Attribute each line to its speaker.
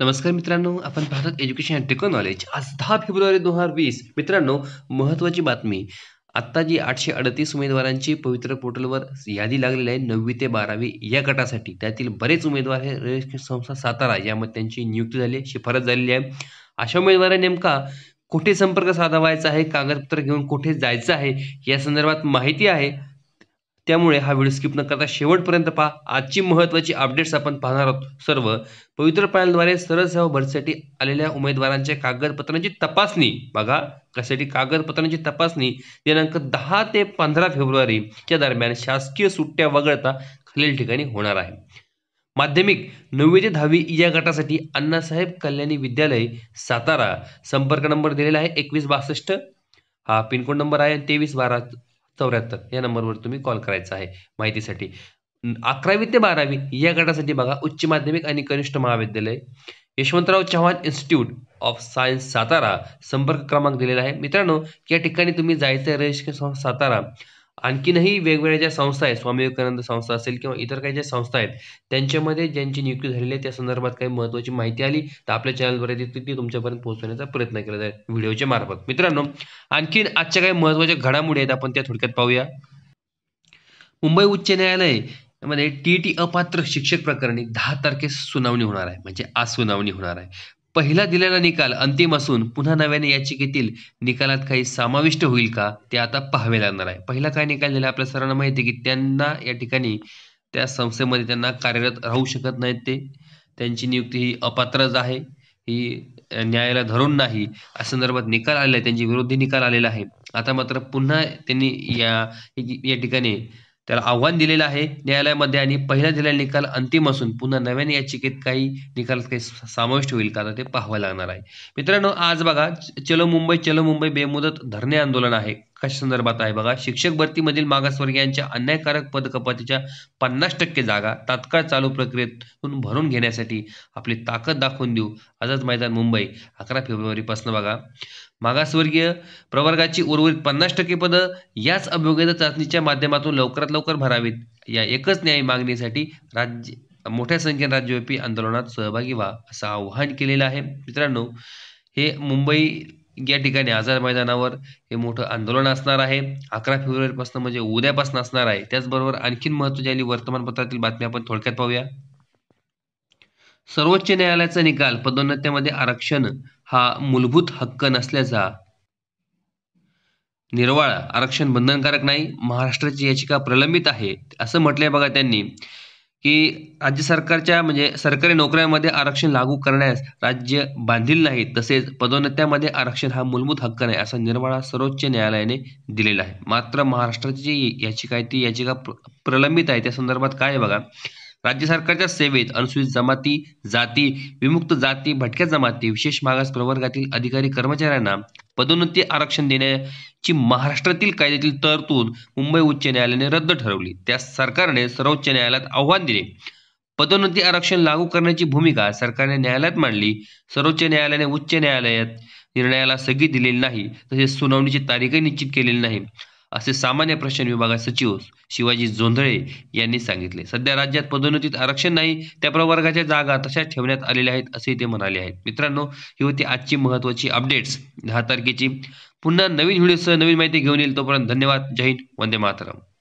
Speaker 1: नमस्कार मित्रांनो आपण भारत एज्युकेशन अँड टेक्नॉलॉज आज दहा फेब्रुवारी दोन हजार वीस मित्रांनो महत्त्वाची बातमी आत्ता जी आठशे अडतीस उमेदवारांची पवित्र पोर्टलवर यादी लागलेली आहे नववी ते बारावी या गटासाठी त्यातील बरेच उमेदवार हे संस्था सातारा यामध्ये त्यांची नियुक्ती झाली आहे शिफारस झालेली आहे अशा उमेदवारांनी नेमका कुठे संपर्क साधावायचा आहे कागदपत्र घेऊन कुठे जायचं आहे या संदर्भात माहिती आहे त्यामुळे हा व्हिडिओ स्किप न करता शेवटपर्यंत पहा आजची महत्त्वाची अपडेट्स आपण पाहणार आहोत सर्व पवित्र पॅनलद्वारे सरळ सेवा भरतीसाठी आलेल्या उमेदवारांच्या कागदपत्रांची तपासणी बघा कशासाठी कागदपत्रांची तपासणी दिनांक दहा ते पंधरा फेब्रुवारीच्या दरम्यान शासकीय सुट्ट्या वगळता खालील ठिकाणी होणार आहे माध्यमिक नववी ते दहावी या गटासाठी अण्णासाहेब कल्याणी विद्यालय सातारा संपर्क नंबर दिलेला आहे एकवीस बासष्ट हा पिनकोड नंबर आहे तेवीस बारा चौऱ्याहत्तर या नंबरवर तुम्ही कॉल करायचा आहे माहितीसाठी अकरावी ते बारावी या गटासाठी बघा उच्च माध्यमिक आणि कनिष्ठ महाविद्यालय Yashwantrao Chavan institute of science Satara संपर्क क्रमांक दिलेला आहे मित्रांनो या ठिकाणी तुम्ही जायचं आहे रजिस्ट्रेशन सातारा आणखीनही वेगवेगळ्या ज्या संस्था आहेत स्वामी विवेकानंद संस्था असेल किंवा इतर काही ज्या संस्था आहेत त्यांच्यामध्ये ज्यांची नियुक्ती झालेली आहे त्या संदर्भात काही महत्वाची माहिती आली तर आपल्या चॅनलवर येते ती तुमच्यापर्यंत पोहोचवण्याचा प्रयत्न केला जाईल व्हिडिओच्या मार्फत मित्रांनो आणखीन आजच्या काही महत्वाच्या घडामोडी आहेत आपण त्या थोडक्यात पाहूया मुंबई उच्च न्यायालय मध्ये टी टी अपात्र शिक्षक प्रकरणी दहा तारखे सुनावणी होणार आहे म्हणजे आज सुनावणी होणार आहे पहिला दिलेला निकाल अंतिम असून पुन्हा नव्याने याचिकेतील निकालात काही समाविष्ट होईल का ते आता पाहावे लागणार आहे पहिला काय निकाल दिला आपल्या सर्वांना माहिती आहे की त्यांना या ठिकाणी त्या संस्थेमध्ये त्यांना कार्यरत राहू शकत नाहीत ते त्यांची नियुक्ती ही अपात्रच आहे ही न्यायाला धरून नाही या संदर्भात निकाल आलेला आहे त्यांच्या विरोधी निकाल आलेला आहे आता मात्र पुन्हा त्यांनी या या ठिकाणी त्याला आव्हान दिलेलं आहे न्यायालयामध्ये आणि पहिला दिलेला निकाल अंतिम असून पुन्हा नव्याने याचिकेत काही निकाल काही समाविष्ट होईल का ते पाहावं लागणार आहे मित्रांनो आज बघा चलो मुंबई चलो मुंबई बेमुदत धरणे आंदोलन आहे कशा संदर्भात आहे बघा शिक्षक भरतीमधील मागासवर्गीयांच्या अन्यायकारक पदकपातीच्या पन्नास टक्के जागा तात्काळ चालू प्रक्रियेतून भरून घेण्यासाठी आपली ताकद दाखवून देऊ आझाद मैदान मुंबई अकरा फेब्रुवारीपासून बघा मागासवर्गीय प्रवर्गाची उर्वरित पन्नास टक्के पदं याच अभियोग्यता चाचणीच्या माध्यमातून लवकरात लवकर भरावीत या एकच न्याय मागणीसाठी राज्य मोठ्या संख्येने राज्यव्यापी आंदोलनात सहभागी व्हा असं आवाहन केलेलं आहे मित्रांनो हे मुंबई या ठिकाणी आझाद मैदानावर हे मोठं आंदोलन असणार आहे अकरा फेब्रुवारीपासून म्हणजे उद्यापासून असणार आहे त्याचबरोबर आणखीन महत्वाची आली वर्तमानपत्रातील बातमी आपण थोडक्यात पाहूया सर्वोच्च न्यायालयाचा निकाल पदोन्नत्यामध्ये आरक्षण हा मूलभूत हक्क नसल्याचा निर्वाळा आरक्षण बंधनकारक नाही महाराष्ट्राची याचिका प्रलंबित आहे असं म्हटलंय बघा त्यांनी की राज्य सरकारच्या म्हणजे सरकारी नोकऱ्यांमध्ये आरक्षण लागू करण्यास राज्य बांधील नाही तसेच पदोन्नत्यामध्ये आरक्षण हा मूलभूत हक्क नाही असा निर्वाळा सर्वोच्च न्यायालयाने दिलेला आहे मात्र महाराष्ट्राची जी याचिका आहे ती याचिका प्रलंबित आहे त्या संदर्भात काय बघा राज्य सरकारच्या सेवेत अनुसूचित जमाती जाती विमुक्त जाती भटक्या जमाती विशेष मागास प्रवर्गातील अधिकारी कर्मचाऱ्यांना पदोन्नती आरक्षण देण्याची महाराष्ट्रातील कायद्यातील तरतूद मुंबई उच्च न्यायालयाने रद्द ठरवली त्यास सरकारने सर्वोच्च न्यायालयात आव्हान दिले पदोन्नती आरक्षण लागू करण्याची भूमिका सरकारने न्यायालयात मांडली सर्वोच्च न्यायालयाने उच्च न्यायालयात निर्णयाला स्थगिती दिलेली नाही तसेच सुनावणीची तारीखही निश्चित केलेली नाही असे सामान्य प्रश्न विभागात सचिव शिवाजी जोंधळे यांनी सांगितले सध्या राज्यात पदोन्नतीत आरक्षण नाही त्या प्रवर्गाच्या जागा तशाच ठेवण्यात आलेल्या आहेत असे ते म्हणाले आहेत मित्रांनो ही होती आजची महत्त्वाची अपडेट्स दहा तारखेची पुन्हा नवीन व्हिडिओसह नवीन माहिती घेऊन येईल तोपर्यंत धन्यवाद जय हिंद वंदे मातरम